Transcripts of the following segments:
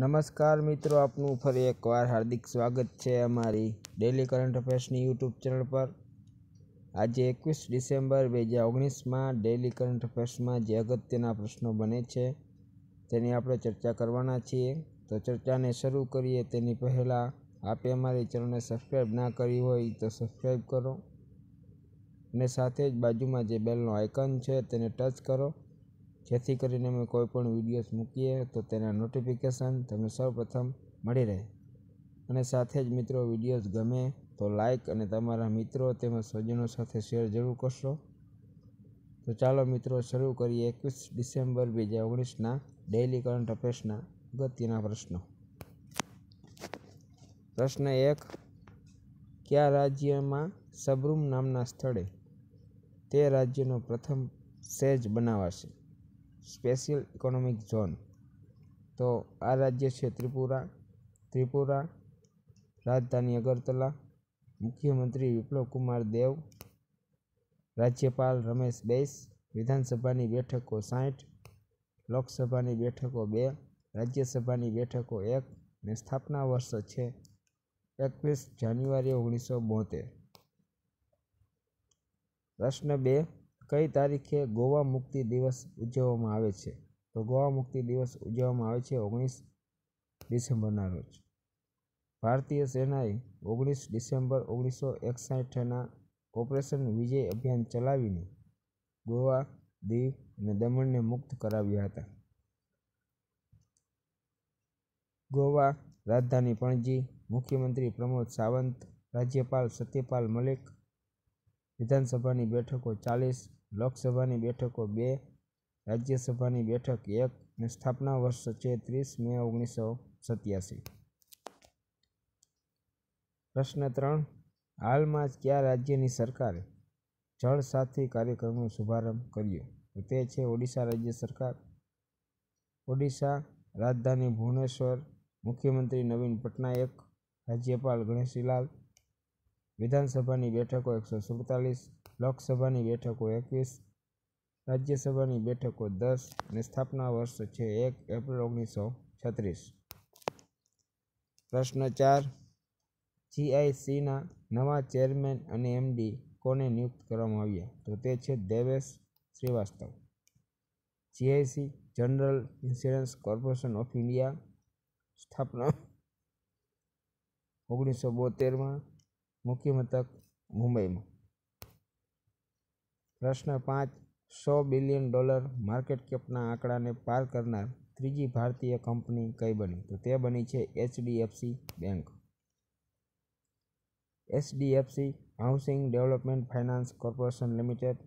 નમસ્કાર મિત્રો આપનું ફરી એકવાર હાર્દિક સ્વાગત છે અમારી ડેલી કરંટ અફેર્સની યુટ્યુબ ચેનલ પર આજે એકવીસ ડિસેમ્બર બે હજાર ઓગણીસમાં ડેલી કરંટ અફેર્સમાં જે અગત્યના પ્રશ્નો બને છે તેની આપણે ચર્ચા કરવાના છીએ તો ચર્ચાને શરૂ કરીએ તેની પહેલાં આપે અમારી ચેનલને સબસ્ક્રાઈબ ના કરી હોય તો સબસ્ક્રાઈબ કરો અને સાથે જ બાજુમાં જે બેલનો આઇકન છે તેને ટચ કરો જેથી કરીને અમે કોઈ પણ વિડીયોઝ મૂકીએ તો તેના નોટિફિકેશન તમે સૌપ્રથમ મળી રહે અને સાથે જ મિત્રો વિડીયોઝ ગમે તો લાઇક અને તમારા મિત્રો તેમજ સ્વજનો સાથે શેર જરૂર કરશો તો ચાલો મિત્રો શરૂ કરીએ એકવીસ ડિસેમ્બર બે હજાર ઓગણીસના ડેઇલી કરંટ અફેર્સના અગત્યના પ્રશ્નો પ્રશ્ન એક કયા રાજ્યમાં સબરૂમ નામના સ્થળે તે રાજ્યનો પ્રથમ સેજ બનાવાશે સ્પેશિયલ ઇકોનોમિક ઝોન તો આ રાજ્ય છે ત્રિપુરા ત્રિપુરા રાજધાની અગરતલા મુખ્યમંત્રી વિપ્લવ કુમાર દેવ રાજ્યપાલ રમેશ બૈસ વિધાનસભાની બેઠકો સાઠ લોકસભાની બેઠકો બે રાજ્યસભાની બેઠકો એક ને સ્થાપના વર્ષ છે એકવીસ જાન્યુઆરી ઓગણીસો બોતેર પ્રશ્ન બે કઈ તારીખે ગોવા મુક્તિ દિવસ ઉજવવામાં આવે છે તો ગોવા મુક્તિ દિવસ ઉજવવામાં આવે છે ઓગણીસ ડિસેમ્બરના રોજ ભારતીય સેનાએ ઓગણીસ ડિસેમ્બર ઓગણીસો એકસાઠના ઓપરેશન વિજય અભિયાન ચલાવીને ગોવા દીવ અને દમણને મુક્ત કરાવ્યા હતા ગોવા રાજધાની પણજી મુખ્યમંત્રી પ્રમોદ સાવંત રાજ્યપાલ સત્યપાલ મલિક વિધાનસભાની બેઠકો ચાલીસ લોકસભાની બેઠકો બે રાજ્યસભાની બેઠક એક અને સ્થાપના વર્ષ છે ત્રીસ મે ઓગણીસો સત્યાસી પ્રશ્ન ત્રણ હાલમાં જ કયા રાજ્યની સરકારે જળ સાથી કાર્યક્રમનો શુભારંભ કર્યો તો તે છે ઓડિશા રાજ્ય સરકાર ઓડિશા રાજધાની ભુવનેશ્વર મુખ્યમંત્રી નવીન પટનાયક રાજ્યપાલ ગણેશીલાલ વિધાનસભાની બેઠકો એકસો સુડતાલીસ લોકસભાની બેઠકો એકવીસ રાજ્યસભાની બેઠકો દસ અને સ્થાપના વર્ષ છે એક એપ્રિલ ઓગણીસો છત્રીસ પ્રશ્ન ચાર જીઆઈસીના નવા ચેરમેન અને એમડી કોને નિયુક્ત કરવામાં આવ્યા તો તે છે Devesh Shrivastava GIC general insurance corporation of India સ્થાપના ઓગણીસો બોતેરમાં મુખ્ય મથક મુંબઈમાં પ્રશ્ન પાંચ સો બિલિયન ડોલર માર્કેટ કેપના આંકડાને પાર કરનાર ત્રીજી ભારતીય કંપની કઈ બની તો તે બની છે HDFC bank HDFC housing development finance corporation limited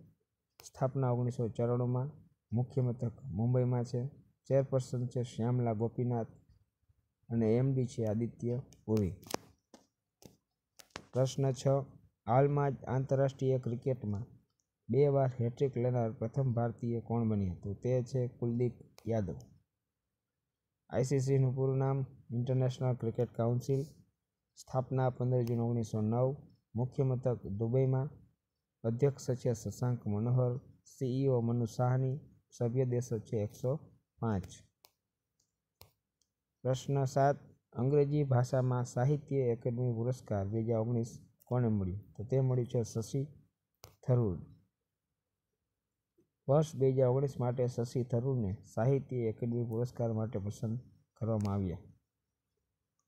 સ્થાપના ઓગણીસો ચોરાણુંમાં મુખ્ય મથક મુંબઈમાં છે ચેરપર્સન છે શ્યામલા ગોપીનાથ અને એમડી છે આદિત્ય પુરી પ્રશ્ન છ હાલમાં જ આંતરરાષ્ટ્રીય ક્રિકેટમાં બે વાર હેટ્રિક લેનાર પ્રથમ ભારતીય કોણ બન્યું હતું તે છે કુલદીપ યાદવ આઈસીસીનું પૂરું નામ ઇન્ટરનેશનલ ક્રિકેટ કાઉન્સિલ સ્થાપના પંદર જૂન ઓગણીસો નવ મુખ્ય મથક દુબઈમાં અધ્યક્ષ છે શશાંક મનોહર સીઈઓ મનુ સાહની સભ્ય દેશો છે એકસો પાંચ પ્રશ્ન સાત અંગ્રેજી ભાષામાં સાહિત્ય એકેડમી પુરસ્કાર બે હજાર ઓગણીસ કોને મળ્યું તો તે મળ્યું છે શશી થરૂર વર્ષ બે હજાર ઓગણીસ માટે શશી થરૂરને સાહિત્ય એકેડમી પુરસ્કાર માટે પસંદ કરવામાં આવ્યા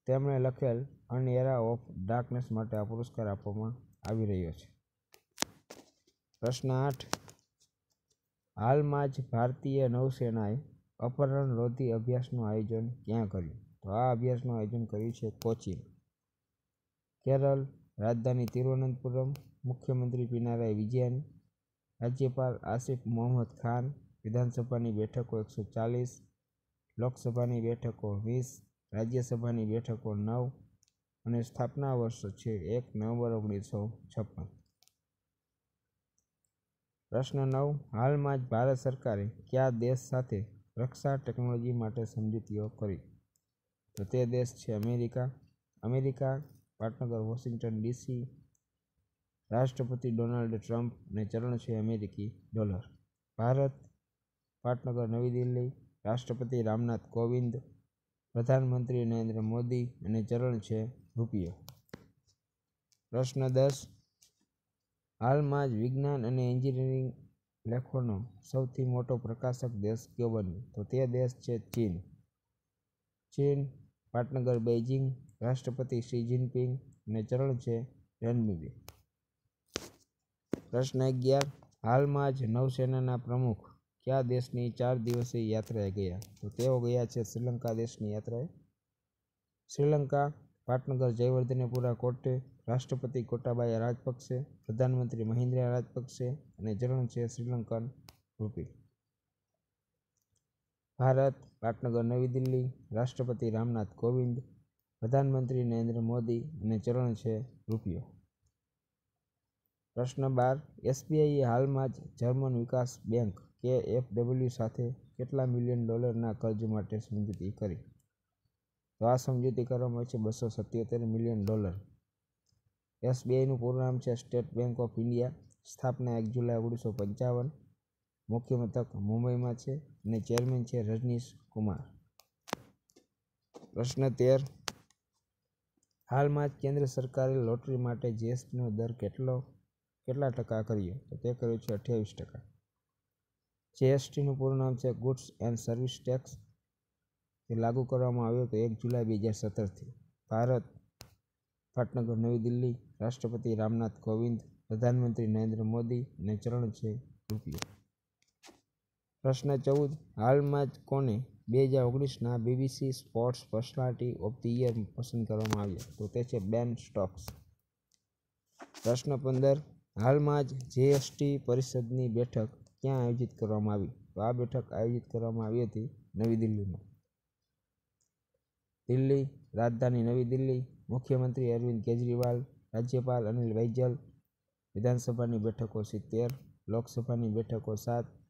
તેમણે લખેલ અન એરા ઓફ ડાર્કનેસ માટે આ પુરસ્કાર આપવામાં આવી રહ્યો છે પ્રશ્ન આઠ હાલમાં જ ભારતીય નૌસેનાએ અપહરણ રોધી અભ્યાસનું આયોજન ક્યાં કર્યું તો આ અભ્યાસનું આયોજન કર્યું છે કોચીન કેરળ રાજધાની તિરુવનંતપુરમ મુખ્યમંત્રી પિનારાય વિજયન રાજ્યપાલ આસિફ મોહમ્મદ ખાન વિધાનસભાની બેઠકો એકસો ચાલીસ લોકસભાની બેઠકો વીસ રાજ્યસભાની બેઠકો નવ અને સ્થાપના વર્ષ છે એક નવેમ્બર ઓગણીસો છપ્પન પ્રશ્ન નવ હાલમાં જ ભારત સરકારે કયા દેશ સાથે રક્ષા ટેકનોલોજી માટે સમજૂતીઓ કરી તો તે દેશ છે અમેરિકા અમેરિકા પાટનગર વોશિંગ્ટન ડીસી રાષ્ટ્રપતિ ડોનાલ્ડ ટ્રમ્પ અને ચલણ છે અમેરિકી ડોલર ભારત પાટનગર નવી દિલ્હી રાષ્ટ્રપતિ રામનાથ કોવિંદ પ્રધાનમંત્રી નરેન્દ્ર મોદી અને ચલણ છે રૂપિયો પ્રશ્ન દસ હાલમાં જ વિજ્ઞાન અને એન્જિનિયરિંગ લેખોનો સૌથી મોટો પ્રકાશક દેશ કયો બન્યો તો તે દેશ છે ચીન ચીન પાટનગર બેઇજિંગ રાષ્ટ્રપતિ શી જિનપિંગ અને ચરણ છે રણબીર પ્રશ્ન અગિયાર હાલમાં જ નૌસેનાના પ્રમુખ કયા દેશની ચાર દિવસીય યાત્રાએ ગયા તો તેઓ ગયા છે શ્રીલંકા દેશની યાત્રાએ શ્રીલંકા પાટનગર જયવર્ધનેપુરા કોર્ટે રાષ્ટ્રપતિ કોટાબાયા રાજપક્ષે પ્રધાનમંત્રી મહિન્દ્રા રાજપક્ષે અને ચરણ છે શ્રીલંકન રૂપી ભારત પાટનગર નવી દિલ્હી રાષ્ટ્રપતિ રામનાથ કોવિંદ પ્રધાનમંત્રી નરેન્દ્ર મોદી અને ચરણ છે રૂપિયો પ્રશ્ન બાર એસબીઆઈએ હાલમાં જ જર્મન વિકાસ બેંક કે એફ ડબલ્યુ સાથે કેટલા મિલિયન ડોલરના કર્જ માટે સમજૂતી કરી તો આ સમજૂતી કરવામાં આવી છે બસો સત્યોતેર મિલિયન ડોલર એસબીઆઈનું પૂરું નામ છે સ્ટેટ બેંક ઓફ ઇન્ડિયા સ્થાપના એક જુલાઈ ઓગણીસો પંચાવન મુખ્ય મથક મુંબઈમાં છે અને ચેરમેન છે રજનીશ કુમાર પ્રશ્ન તેર હાલમાં જ કેન્દ્ર સરકારે લોટરી માટે જીએસટીનો દર કેટલો કેટલા ટકા કર્યો તો તે કર્યો છે અઠ્યાવીસ ટકા જીએસટીનું પૂરું નામ છે ગુડ્સ એન્ડ સર્વિસ ટેક્સ જે લાગુ કરવામાં આવ્યો તો એક જુલાઈ બે હજાર સત્તરથી ભારત પાટનગર નવી દિલ્હી રાષ્ટ્રપતિ રામનાથ કોવિંદ પ્રધાનમંત્રી નરેન્દ્ર મોદી અને ચલણ છે રૂપિયો પ્રશ્ન ચૌદ હાલમાં જ કોને બે હજાર ઓગણીસના BBC sports personality of the year પસંદ કરવામાં આવ્યા તો તે છે બેન સ્ટોક્સ પ્રશ્ન પંદર હાલમાં જ જીએસટી પરિષદની બેઠક ક્યાં આયોજિત કરવામાં આવી તો આ બેઠક આયોજિત કરવામાં આવી હતી નવી દિલ્હીમાં દિલ્હી રાજધાની નવી દિલ્હી મુખ્યમંત્રી અરવિંદ કેજરીવાલ રાજ્યપાલ અનિલ વૈજલ વિધાનસભાની બેઠકો સિત્તેર લોકસભાની બેઠકો સાત